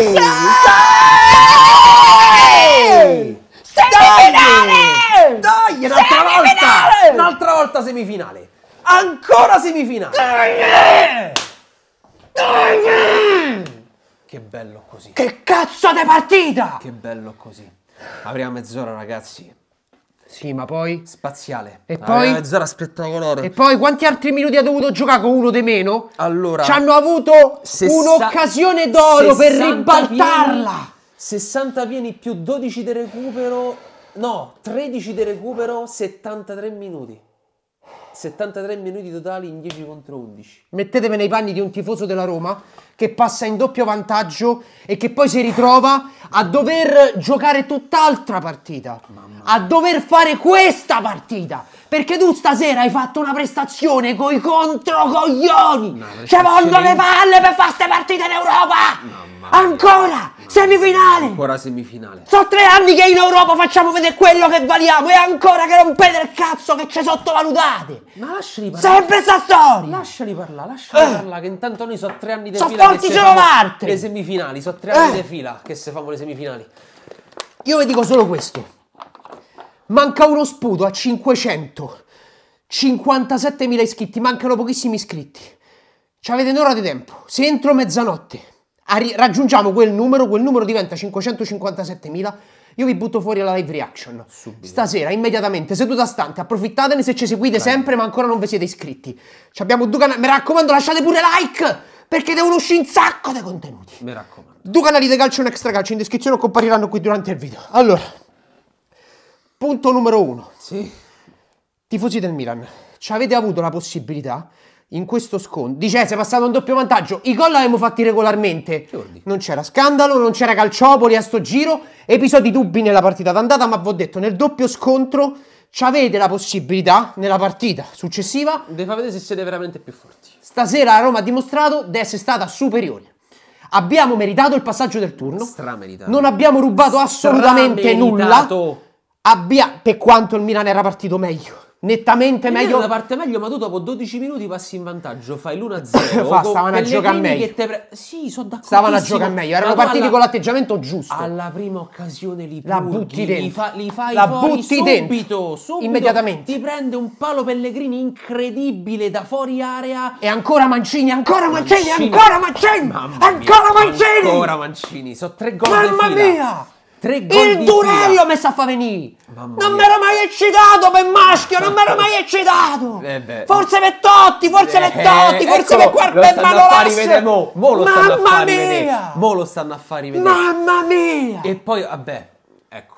Semifinale! Dai, un'altra volta! Un'altra volta semifinale! Ancora semifinale! Dai! Che bello così! Che cazzo di partita! Che bello così! Apriamo mezz'ora ragazzi. Sì, ma poi. Spaziale. E poi. mezz'ora spettacolare. E poi quanti altri minuti ha dovuto giocare con uno di meno? Allora. Ci hanno avuto sessa... un'occasione d'oro per ribaltarla. Pieni, 60 pieni più 12 di recupero. No, 13 di recupero, 73 minuti. 73 minuti totali in 10 contro 11. Mettetevi nei panni di un tifoso della Roma che passa in doppio vantaggio e che poi si ritrova a dover giocare tutt'altra partita. A dover fare questa partita. Perché tu stasera hai fatto una prestazione coi controcoglioni. Ci cioè, vogliono le palle per fare queste partite in Europa. Ancora! Semifinale! Ancora semifinale. Sono tre anni che in Europa facciamo vedere quello che valiamo e ancora che rompete il cazzo che ci sottovalutate! Ma lasciali parlare. Sempre sta storia! Lasciali parlare, lasciali eh. parlare, che intanto noi sono tre anni di so fila. Sono forti solo Marte! Le semifinali, sono tre anni eh. di fila che se fanno le semifinali. Io vi dico solo questo. Manca uno sputo a 500. 57.000 iscritti, mancano pochissimi iscritti. Ci avete un'ora di tempo. Se entro mezzanotte raggiungiamo quel numero, quel numero diventa 557.000. Io vi butto fuori la live reaction. Subito. Stasera, immediatamente, seduta stante, approfittatene se ci seguite Dai. sempre, ma ancora non vi siete iscritti. Ci abbiamo due canali. Mi raccomando, lasciate pure like! Perché devono uscire un sacco di contenuti. Mi raccomando. Due canali di calcio e un extra calcio in descrizione compariranno qui durante il video. Allora, punto numero uno. Sì. Tifosi del Milan, ci avete avuto la possibilità in questo scontro. Dice, eh, si è passato un doppio vantaggio. I gol l'avevamo fatti regolarmente. Non c'era scandalo, non c'era calciopoli a sto giro. Episodi dubbi nella partita d'andata, ma vi ho detto, nel doppio scontro avete la possibilità, nella partita successiva, di far vedere se siete veramente più forti. Stasera la Roma ha dimostrato di essere stata superiore. Abbiamo meritato il passaggio del turno. Strameritato. Non abbiamo rubato assolutamente nulla. Abbia... per quanto il Milan era partito meglio nettamente meglio. Da parte meglio, ma tu dopo 12 minuti passi in vantaggio, fai l'1-0. Fa, stavano a giocare meglio. Pre... Sì, sono d'accordo. Stavano a giocare meglio, erano partiti alla... con l'atteggiamento giusto. Alla prima occasione li pughi, la butti dentro. Li, fa, li fai la butti subito, dentro. subito. Immediatamente. Ti prende un palo Pellegrini incredibile da fuori area. E ancora Mancini, ancora Mancini, Mancini. ancora Mancini. Mamma ancora mia, Mancini. Ancora Mancini, sono tre gol Mamma mia! Tre gol il Durello messo a venire! Non mi ero mai eccitato per maschio, non mi ero mai eccitato! Eh forse per Totti, forse eh, per eh, Totti, forse ecco, per Quarta e Mo, mo Mamma stanno a fare Mo lo stanno a far vedere! Mamma mia! E poi, vabbè, ecco.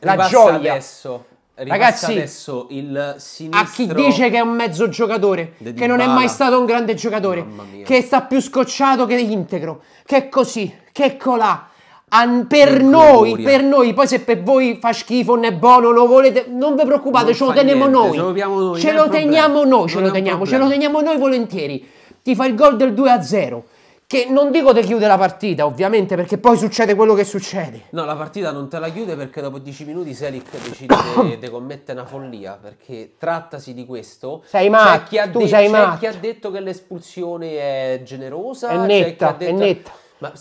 La gioia! Adesso. Ragazzi, adesso il sinistro a chi dice che è un mezzo giocatore, che non è mai stato un grande giocatore, che sta più scocciato che integro, che è così, che è colà, An, per noi, per noi, poi se per voi fa schifo, non è buono, lo volete, non vi preoccupate, non ce lo teniamo niente, noi. noi. Ce lo teniamo noi, ce lo teniamo, ce lo teniamo noi volentieri. Ti fa il gol del 2 a 0. Che non dico ti chiude la partita, ovviamente, perché poi succede quello che succede. No, la partita non te la chiude perché dopo 10 minuti Selic decide di de commette una follia. Perché trattasi di questo. Sei matto, tu detto, sei matto. C'è chi ha detto che l'espulsione è generosa, è netta, è netta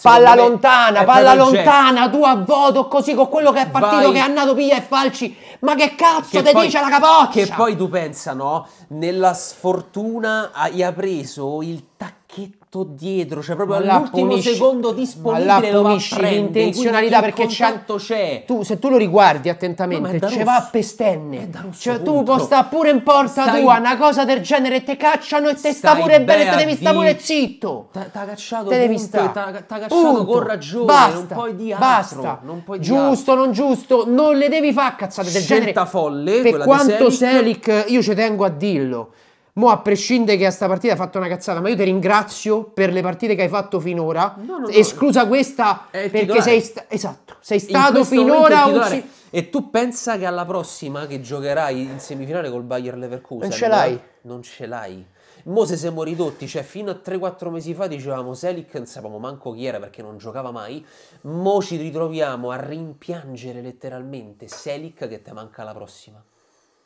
Palla me, lontana, palla lontana, tu a voto così con quello che è partito, Vai. che è andato via e falci. Ma che cazzo che ti dice la capoccia? Che poi tu pensa, no? Nella sfortuna hai preso il tacchetto tutto dietro, cioè proprio all'ultimo punisci, secondo disponibile lo punisci l'intenzionalità perché c'è, c'è. Tu, se tu lo riguardi attentamente, no, va a pestenne. Cioè, tu puoi stare pure in porta stai, tua, una cosa del genere, te cacciano e te sta pure bene, te devi stare pure zitto. T'ha cacciato, te devi stare. T'ha cacciato punto. con ragione, basta, non puoi di altro, basta. Non puoi di giusto, altro. non giusto, non le devi fare cazzate del Scelta genere. folle, per quanto Selic, io ci tengo a dirlo. Mo a prescindere che a sta partita hai fatto una cazzata, ma io ti ringrazio per le partite che hai fatto finora, no, no, esclusa no. questa perché sei, sta- esatto, sei stato finora un... E tu pensa che alla prossima che giocherai in semifinale col Bayer Leverkusen, non ce l'hai. Non ce l'hai. Mo se siamo ridotti, cioè fino a 3-4 mesi fa dicevamo Selic, non sapevamo manco chi era perché non giocava mai, mo ci ritroviamo a rimpiangere letteralmente Selic che te manca la prossima.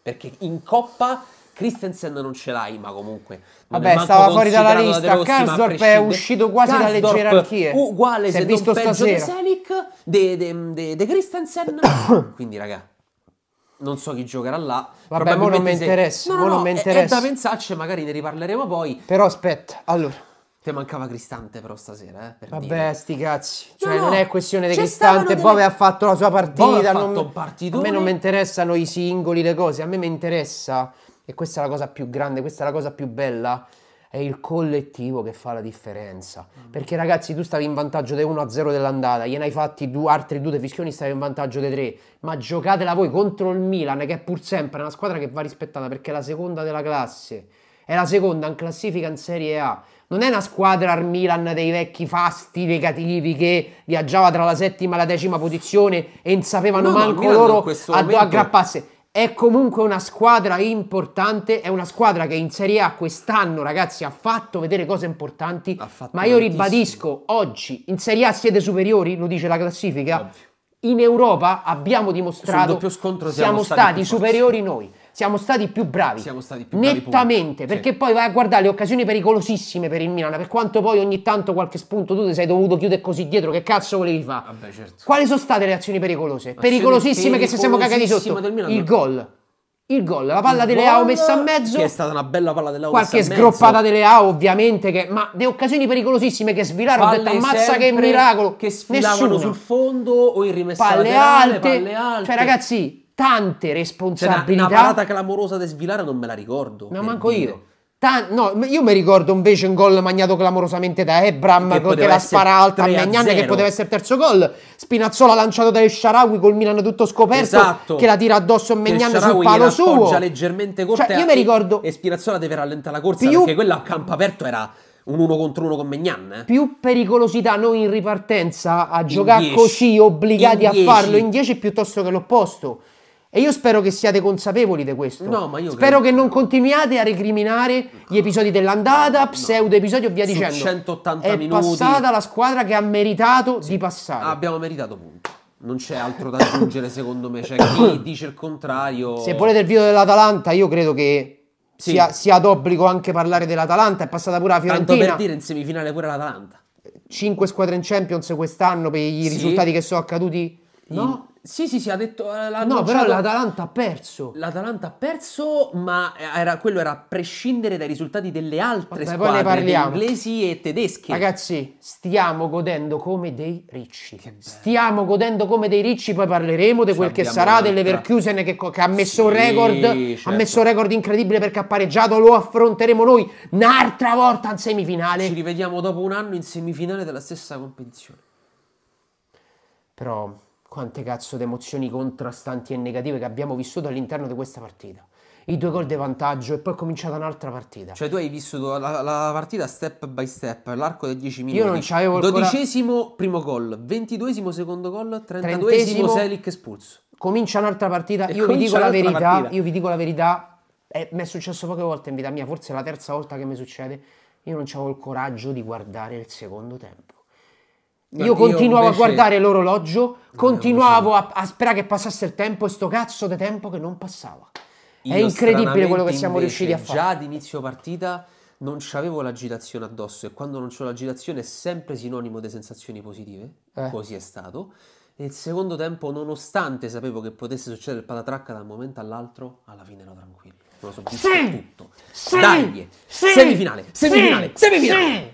Perché in coppa Christensen non ce l'hai, ma comunque. Vabbè, stava fuori dalla lista. Da Karsdorp è uscito quasi Karsdorp, dalle gerarchie. Uguale si se visto non peggio di Selic, di Christensen. Quindi, raga, non so chi giocherà là. Vabbè, mo non mi interessa. Se... No, no, no, non mi interessa. È, è da pensarci, magari ne riparleremo poi. Però aspetta, allora. Te mancava Cristante però stasera, eh? Per Vabbè, dire. sti cazzi. Cioè, no, non è questione di Cristante. Delle... Bove ha fatto la sua partita. ha fatto Non... A me non mi interessano i singoli, le cose. A me mi interessa, e questa è la cosa più grande, questa è la cosa più bella, è il collettivo che fa la differenza. Mm. Perché ragazzi, tu stavi in vantaggio di 1-0 dell'andata, gliene hai fatti due, altri due fischioni, stavi in vantaggio di 3. Ma giocatela voi contro il Milan, che è pur sempre una squadra che va rispettata perché è la seconda della classe. È la seconda in classifica in Serie A non è una squadra al Milan dei vecchi fasti, negativi che viaggiava tra la settima e la decima posizione e non sapevano no, manco no, loro a dove aggrapparsi. È comunque una squadra importante, è una squadra che in Serie A quest'anno, ragazzi, ha fatto vedere cose importanti. Ma io ribadisco, oggi in Serie A siete superiori, lo dice la classifica. Ovvio. In Europa abbiamo dimostrato siamo, siamo stati, stati superiori noi siamo stati più bravi. Siamo stati più nettamente, bravi. Nettamente, perché sì. poi vai a guardare le occasioni pericolosissime per il Milan, per quanto poi ogni tanto qualche spunto tu ti sei dovuto chiudere così dietro, che cazzo volevi fare? Vabbè, certo. Quali sono state le azioni pericolose? Azioni pericolosissime, pericolosissime che se siamo cagati sotto. Il gol. Il gol, la palla delle AO messa a mezzo. Che è stata una bella palla delle AO. Qualche sgroppata delle AO, ovviamente. Che, ma le occasioni pericolosissime che svilarono. ho detto, ammazza che miracolo. Che sfilavano Nessuno. sul fondo o in rimessa palle laterale, alte. Palle cioè, alte. Cioè, ragazzi, tante responsabilità. Cioè, una parata clamorosa da svilare non me la ricordo. No, manco dire. io. Tan- no, io mi ricordo invece un gol magnato clamorosamente da Ebram che, che la spara alta a Magnana che poteva essere il terzo gol. Spinazzola lanciato da El col Milan tutto scoperto esatto. che la tira addosso a Magnana sul palo suo. leggermente cioè, corta. Cioè, io mi ricordo e Spinazzola deve rallentare la corsa più... perché quella a campo aperto era un uno contro uno con Magnan. Eh? Più pericolosità noi in ripartenza a giocare così obbligati a farlo in 10 piuttosto che l'opposto. E io spero che siate consapevoli di questo. No, ma io spero credo... che non continuiate a recriminare gli episodi dell'andata, pseudo episodi e via Su dicendo. 180 è minuti. È passata la squadra che ha meritato sì. di passare. Ah, abbiamo meritato punto. Non c'è altro da aggiungere secondo me, c'è chi dice il contrario. Se volete il video dell'Atalanta, io credo che sì. sia, sia d'obbligo anche parlare dell'Atalanta, è passata pure la Fiorentina. Tanto per dire in semifinale pure l'Atalanta. Cinque squadre in Champions quest'anno per i sì. risultati che sono accaduti. No, sì, sì, sì, ha detto. Eh, l'ha no, però l'Atalanta ha perso. L'Atalanta ha perso, ma era, quello era a prescindere dai risultati delle altre Vabbè, squadre poi ne inglesi e tedesche. Ragazzi, stiamo godendo come dei ricci. Stiamo godendo come dei ricci, poi parleremo di quel che sarà dell'Everkusen che, che, ha messo sì, un record. Certo. Ha messo un record incredibile perché ha pareggiato. Lo affronteremo noi un'altra volta in semifinale. Ci rivediamo dopo un anno in semifinale della stessa competizione. Però quante cazzo di emozioni contrastanti e negative che abbiamo vissuto all'interno di questa partita. I due gol di vantaggio e poi è cominciata un'altra partita. Cioè, tu hai vissuto la, la partita step by step, l'arco dei 10 minuti. Io non c'avevo Dodicesimo ancora... primo gol, ventiduesimo secondo gol, trentaduesimo Selic espulso. Comincia un'altra partita, io vi, verità, partita. io vi dico la verità, eh, mi è successo poche volte in vita mia, forse è la terza volta che mi succede, io non avevo il coraggio di guardare il secondo tempo. Io, io continuavo invece... a guardare l'orologio, continuavo a, a, sperare che passasse il tempo e sto cazzo di tempo che non passava. Io È incredibile quello che siamo riusciti a fare. Già ad inizio partita non c'avevo l'agitazione addosso e quando non c'ho l'agitazione è sempre sinonimo di sensazioni positive, eh. così è stato. Nel secondo tempo, nonostante sapevo che potesse succedere il patatracca da un momento all'altro, alla fine ero tranquillo. Non lo so, visto sì, tutto. Sì, Dai, sì, semifinale, semifinale, semifinale.